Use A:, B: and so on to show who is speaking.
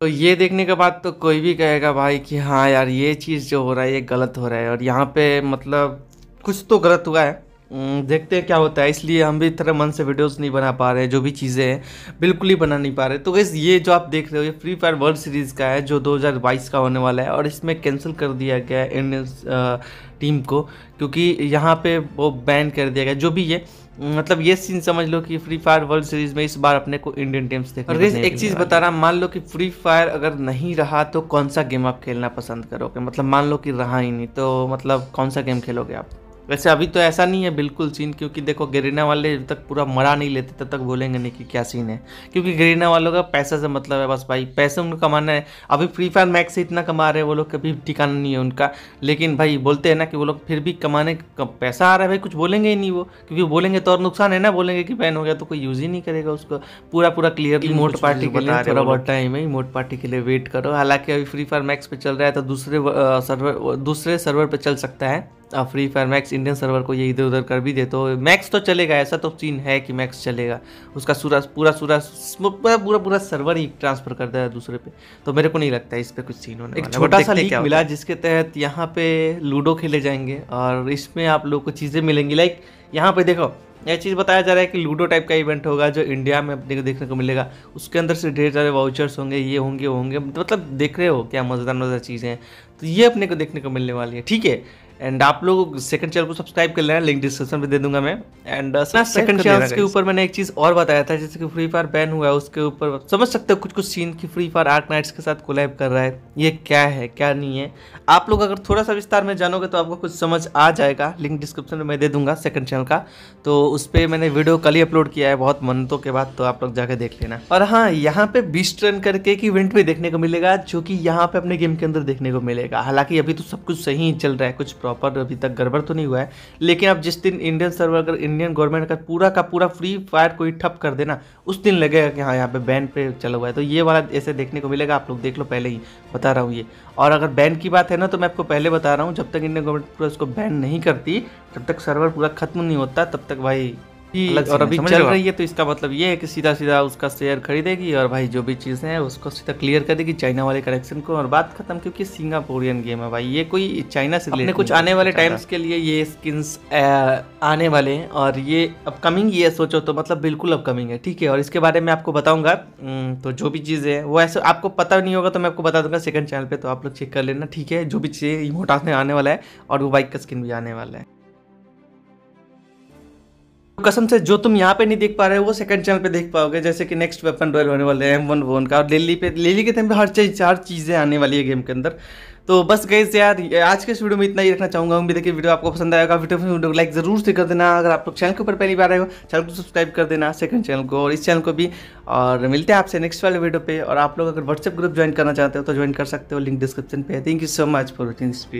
A: तो ये देखने के बाद तो कोई भी कहेगा भाई कि हाँ यार ये चीज़ जो हो रहा है ये गलत हो रहा है और यहाँ पे मतलब कुछ तो गलत हुआ है हम्म, देखते हैं क्या होता है इसलिए हम भी इतना मन से वीडियोस नहीं बना पा रहे जो भी चीज़ें हैं बिल्कुल ही बना नहीं पा रहे तो गैस ये जो आप देख रहे हो ये फ्री फायर वर्ल्ड सीरीज़ का है जो 2022 का होने वाला है और इसमें कैंसिल कर दिया गया है इंडियन टीम को क्योंकि यहाँ पे वो बैन कर दिया गया जो भी ये मतलब ये सीन समझ लो कि फ्री फायर वर्ल्ड सीरीज में इस बार अपने को इंडियन टीम्स देखने और एक चीज बता रहा मान लो कि फ्री फायर अगर नहीं रहा तो कौन सा गेम आप खेलना पसंद करोगे मतलब मान लो कि रहा ही नहीं तो मतलब कौन सा गेम खेलोगे आप वैसे अभी तो ऐसा नहीं है बिल्कुल सीन क्योंकि देखो गरीना वाले जब तक पूरा मरा नहीं लेते तब तक बोलेंगे नहीं कि क्या सीन है क्योंकि गरीना वालों का पैसे से मतलब है बस भाई पैसे उनको कमाना है अभी फ्री फायर मैक्स से इतना कमा रहे हैं वो लोग कभी ठिकाना नहीं है उनका लेकिन भाई बोलते हैं ना कि वो लोग फिर भी कमाने का पैसा आ रहा है भाई कुछ बोलेंगे ही नहीं वो क्योंकि बोलेंगे तो और नुकसान है ना बोलेंगे कि बैन हो गया तो कोई यूज़ ही नहीं करेगा उसको पूरा पूरा क्लियरली मोट पार्टी के लिए थोड़ा बहुत टाइम है मोट पार्टी के लिए वेट करो हालांकि अभी फ्री फायर मैक्स पर चल रहा है तो दूसरे सर्वर दूसरे सर्वर पर चल सकता है आप Free Fire Max Indian server को ये इधर उधर कर भी दे तो मैक्स तो चलेगा ऐसा तो सीन है कि मैक्स चलेगा उसका सूरा पूरा सूरा पूरा पूरा पूरा सर्वर ही ट्रांसफ़र कर देगा दूसरे पे तो मेरे को नहीं लगता है इस पर कुछ सीन होने एक छोटा सा लीक मिला जिसके तहत यहाँ पे लूडो खेले जाएंगे और इसमें आप लोग को चीज़ें मिलेंगी लाइक यहाँ पे देखो यह चीज़ बताया जा रहा है कि लूडो टाइप का इवेंट होगा जो इंडिया में अपने को देखने को मिलेगा उसके अंदर से ढेर सारे वाउचर्स होंगे ये होंगे होंगे मतलब देख रहे हो क्या मज़ेदार मज़ेदार चीज़ें हैं तो ये अपने को देखने को मिलने वाली है ठीक है एंड आप लोग सेकंड चैनल को सब्सक्राइब कर लेना लिंक डिस्क्रिप्शन में दे दूंगा मैं एंड सेकंड चैनल के ऊपर मैंने एक चीज़ और बताया था जैसे कि फ्री फायर बैन हुआ है उसके ऊपर समझ सकते हो कुछ कुछ सीन की फ्री फायर आर्क नाइट्स के साथ कोलैब कर रहा है ये क्या है क्या नहीं है आप लोग अगर थोड़ा सा विस्तार में जानोगे तो आपको कुछ समझ आ जाएगा लिंक डिस्क्रिप्शन में मैं दे दूंगा सेकंड चैनल का तो उस पर मैंने वीडियो कल ही अपलोड किया है बहुत मन्नतों के बाद तो आप लोग जाके देख लेना और हाँ यहाँ पे बीस रन करके एक इवेंट भी देखने को मिलेगा जो कि यहाँ पे अपने गेम के अंदर देखने को मिलेगा हालांकि अभी तो सब कुछ सही चल रहा है कुछ प्रॉपर अभी तक गड़बड़ तो नहीं हुआ है लेकिन अब जिस दिन इंडियन सर्वर अगर इंडियन गवर्नमेंट का पूरा का पूरा फ्री फायर कोई ठप कर देना उस दिन लगेगा कि हाँ यहाँ पे बैन पे चला हुआ है तो ये वाला ऐसे देखने को मिलेगा आप लोग देख लो पहले ही बता रहा हूँ ये और अगर बैन की बात है ना तो मैं आपको पहले बता रहा हूँ जब तक इंडियन गवर्नमेंट पूरा उसको बैन नहीं करती जब तक सर्वर पूरा खत्म नहीं होता तब तक भाई और अभी चल रही है तो इसका मतलब ये है कि सीधा सीधा उसका शेयर खरीदेगी और भाई जो भी चीज़ें हैं उसको सीधा क्लियर कर देगी चाइना वाले कनेक्शन को और बात खत्म क्योंकि सिंगापुरियन गेम है भाई ये कोई चाइना से अपने कुछ आने वाले टाइम्स के लिए ये स्किन्स आने वाले हैं और ये अपकमिंग ये सोचो तो मतलब बिल्कुल अपकमिंग है ठीक है और इसके बारे में आपको बताऊँगा तो जो भी चीज़ें हैं वो ऐसे आपको पता नहीं होगा तो मैं आपको बता दूंगा सेकंड चैनल पर तो आप लोग चेक कर लेना ठीक है जो भी चीज़ें इमोटास में आने वाला है और वो बाइक का स्किन भी आने वाला है कसम से जो तुम यहाँ पे नहीं देख पा रहे हो वो सेकंड चैनल पे देख पाओगे जैसे कि नेक्स्ट वेपन रॉयल होने वाले एम वन वन का और डेली पे लिली के टाइम पे हर चीज हर चीज़ें आने वाली है गेम के अंदर तो बस गए यार आज के इस वीडियो में इतना ही रखना चाहूंगा उम्मीद है कि वीडियो आपको पसंद आएगा वीडियो को लाइक जरूर से कर देना अगर आप लोग चैनल के ऊपर पहली बार आए हो चैनल को सब्सक्राइब कर देना सेकंड चैनल को और इस चैनल को भी और मिलते हैं आपसे नेक्स्ट वाले वीडियो पे और आप लोग अगर व्हाट्सएप ग्रुप ज्वाइन करना चाहते हो तो ज्वाइन कर सकते हो लिंक डिस्क्रिप्शन पे thank you so much for watching this